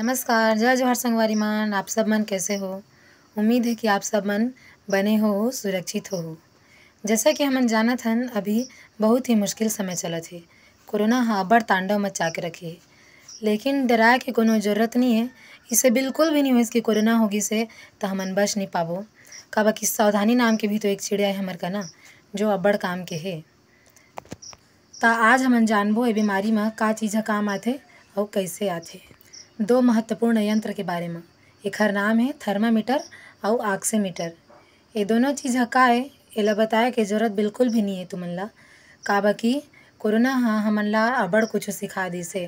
नमस्कार जय जवाहर संगवारी मान आप सब मन कैसे हो उम्मीद है कि आप सब मन बने हो सुरक्षित हो जैसा कि हमन जाना थन अभी बहुत ही मुश्किल समय चला थे कोरोना हाँ अब्बड़ तांडव मचा के रखे लेकिन डराए के कोनो जरूरत नहीं है इसे बिल्कुल भी नहीं हुई कि कोरोना होगी से तो हमन बच नहीं पाबो का बाकी सावधानी नाम के भी तो एक चिड़िया है हमारे का ना जो अब्बड़ काम के है ता आज हमन जानबो ये बीमारी में का चीज़ काम आते और कैसे आते दो महत्वपूर्ण यंत्र के बारे में हर नाम है थर्मामीटर और ऑक्सीमीटर ये दोनों चीज़ ह का है एला बताए के जरूरत बिल्कुल भी नहीं है तुमन ला काबा कि कोरोना हाँ हमन ला अबड़ कुछ सिखा से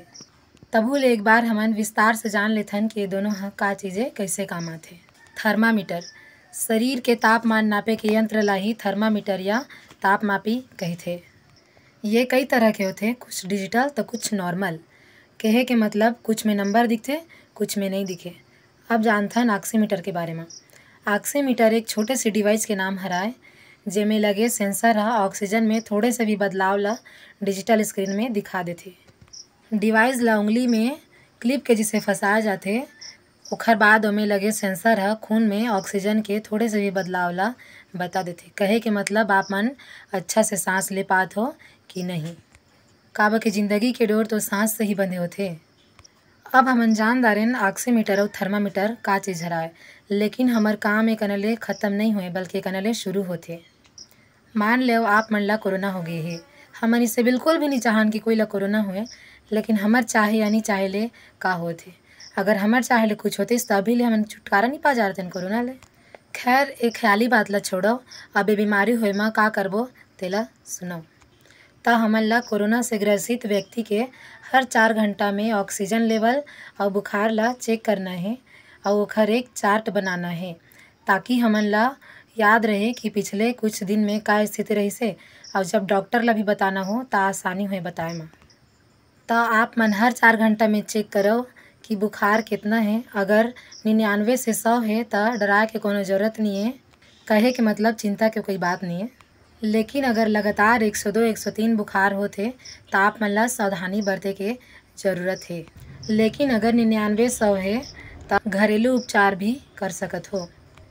तभू ले एक बार हमन विस्तार से जान लेथन कि ये दोनों ह का चीज़ें कैसे काम आते थर्मामीटर शरीर के तापमान नापे के यंत्र ला ही थर्मामीटर या तापमापी थे ये कई तरह के होते कुछ डिजिटल तो कुछ नॉर्मल कहे के मतलब कुछ में नंबर दिखते कुछ में नहीं दिखे अब हैं आक्सीमीटर के बारे में आक्सीमीटर एक छोटे से डिवाइस के नाम हराए जेमे लगे सेंसर रहा ऑक्सीजन में थोड़े से भी बदलाव ला डिजिटल स्क्रीन में दिखा देते डिवाइस ला उंगली में क्लिप के जिसे फंसाए जाते उखर बाद में लगे सेंसर है खून में ऑक्सीजन के थोड़े से भी बदलाव ला बता देते कहे के मतलब आप मन अच्छा से सांस ले पात हो कि नहीं काबा के ज़िंदगी के डोर तो सांस से ही बंधे होते अब हम जान दारेन ऑक्सीमीटर और थर्मामीटर का चीज हराए लेकिन हमार काम एक अनले खत्म नहीं हुए बल्कि एक अनले शुरू होते मान लो आप मन ला कोरोना हो गए है हमन इसे बिल्कुल भी नहीं चाहन कि कोई ला कोरोना हुए लेकिन हमार चाहे या नहीं चाहे ले का होते अगर हमार चाहे ले कुछ होते तो अभी ले हम छुटकारा नहीं पा जा रहे कोरोना ले खैर एक ख्याली बात ला छोड़ो अब ये बीमारी होए माँ का करबो तेला सुनो त हमन ला कोरोना से ग्रसित व्यक्ति के हर चार घंटा में ऑक्सीजन लेवल और बुखार ला चेक करना है और ओखर एक चार्ट बनाना है ताकि हमन ला याद रहे कि पिछले कुछ दिन में का स्थिति रही से और जब डॉक्टर ला भी बताना हो ता आसानी हो बताए में तो आप मन हर चार घंटा में चेक करो कि बुखार कितना है अगर निन्यानवे से सौ है तो डराय के कोनो जरूरत नहीं है कहे के मतलब चिंता के कोई बात नहीं है लेकिन अगर लगातार एक सौ दो एक सौ तीन बुखार होते तो आप मन सावधानी बरते के जरूरत है लेकिन अगर निन्यानवे सौ है तो घरेलू उपचार भी कर सकत हो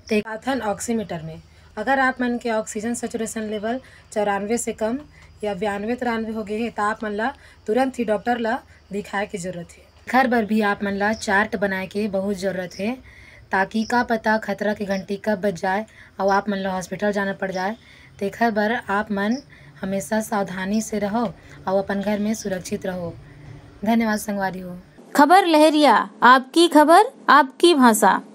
तेकाथन ऑक्सीमीटर में अगर आप मन के ऑक्सीजन सेचुरेशन लेवल चौरानवे से कम या बयानवे तिरानवे हो गए हैं तो आप मन ला तुरंत ही डॉक्टर ला दिखाए की जरूरत है घर पर भी आप मन ला चार्ट बनाए के बहुत ज़रूरत है ताकि का पता खतरा की घंटी कब बच जाए और आप मन ला हॉस्पिटल जाना पड़ जाए तेखर बर आप मन हमेशा सावधानी से रहो और अपन घर में सुरक्षित रहो धन्यवाद संगवारी हो खबर लहरिया आपकी खबर आपकी भाषा